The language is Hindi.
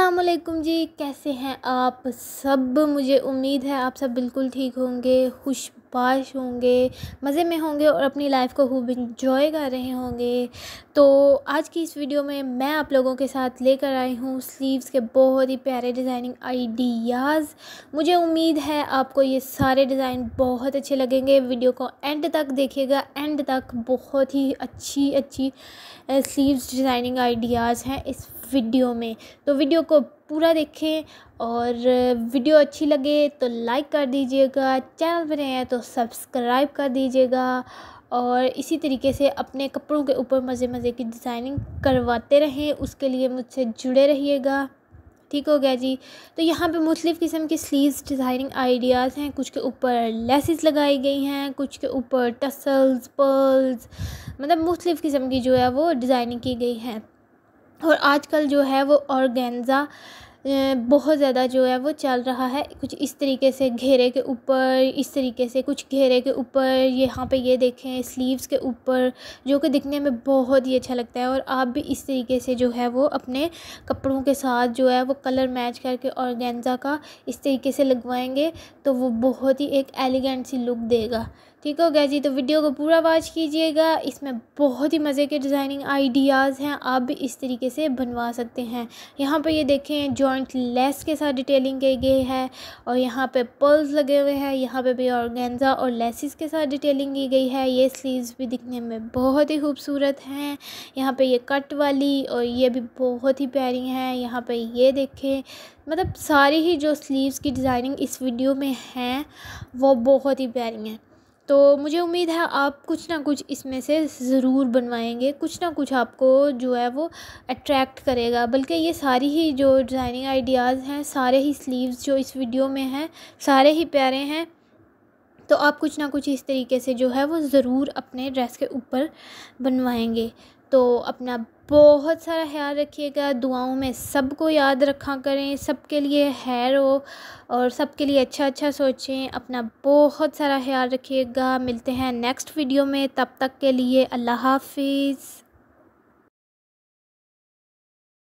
असलकुम जी कैसे हैं आप सब मुझे उम्मीद है आप सब बिल्कुल ठीक होंगे खुश पाश होंगे मज़े में होंगे और अपनी लाइफ को खूब इंजॉय कर रहे होंगे तो आज की इस वीडियो में मैं आप लोगों के साथ लेकर आई हूँ स्लीव्स के बहुत ही प्यारे डिज़ाइनिंग आइडियाज़ मुझे उम्मीद है आपको ये सारे डिज़ाइन बहुत अच्छे लगेंगे वीडियो को एंड तक देखिएगा एंड तक बहुत ही अच्छी अच्छी स्लीव्स डिज़ाइनिंग आइडियाज़ हैं इस वीडियो में तो वीडियो को पूरा देखें और वीडियो अच्छी लगे तो लाइक कर दीजिएगा चैनल पर नए हैं तो सब्सक्राइब कर दीजिएगा और इसी तरीके से अपने कपड़ों के ऊपर मज़े मज़े की डिज़ाइनिंग करवाते रहें उसके लिए मुझसे जुड़े रहिएगा ठीक हो गया जी तो यहाँ पे मुख्तलिफ़ किस्म की स्लीव्स डिज़ाइनिंग आइडियाज़ हैं कुछ के ऊपर लेसिस लगाई गई हैं कुछ के ऊपर टसल्स पर्ल्स मतलब मुख्तलिफ़ किस्म की जो है वो डिज़ाइनिंग की गई है और आजकल जो है वो ऑर्गेन्जा बहुत ज़्यादा जो है वो चल रहा है कुछ इस तरीके से घेरे के ऊपर इस तरीके से कुछ घेरे के ऊपर यहाँ पे ये देखें स्लीव्स के ऊपर जो कि दिखने में बहुत ही अच्छा लगता है और आप भी इस तरीके से जो है वो अपने कपड़ों के साथ जो है वो कलर मैच करके और का इस तरीके से लगवाएंगे तो वो बहुत ही एक एलिगेंट सी लुक देगा ठीक हो गया जी तो वीडियो को पूरा वॉच कीजिएगा इसमें बहुत ही मज़े के डिज़ाइनिंग आइडियाज़ हैं आप भी इस तरीके से बनवा सकते हैं यहाँ पर ये देखें जॉइंट लेस के साथ डिटेलिंग की गई है और यहाँ पे पर्ल्स लगे हुए हैं यहाँ पे भी ऑर्गेंजा और लेसिस के साथ डिटेलिंग की गई है ये स्लीव्स भी दिखने में बहुत ही खूबसूरत हैं यहाँ पर ये कट वाली और ये भी बहुत ही प्यारी हैं यहाँ पर ये देखें मतलब सारी ही जो स्लीव्स की डिज़ाइनिंग इस वीडियो में हैं वो बहुत ही प्यारी हैं तो मुझे उम्मीद है आप कुछ ना कुछ इसमें से ज़रूर बनवाएंगे कुछ ना कुछ आपको जो है वो अट्रैक्ट करेगा बल्कि ये सारी ही जो डिज़ाइनिंग आइडियाज़ हैं सारे ही स्लीव्स जो इस वीडियो में हैं सारे ही प्यारे हैं तो आप कुछ ना कुछ इस तरीके से जो है वो ज़रूर अपने ड्रेस के ऊपर बनवाएंगे तो अपना बहुत सारा ख्याल रखिएगा दुआओं में सबको याद रखा करें सबके लिए हैर हो और सबके लिए अच्छा अच्छा सोचें अपना बहुत सारा ख्याल रखिएगा मिलते हैं नेक्स्ट वीडियो में तब तक के लिए अल्लाह हाफिज़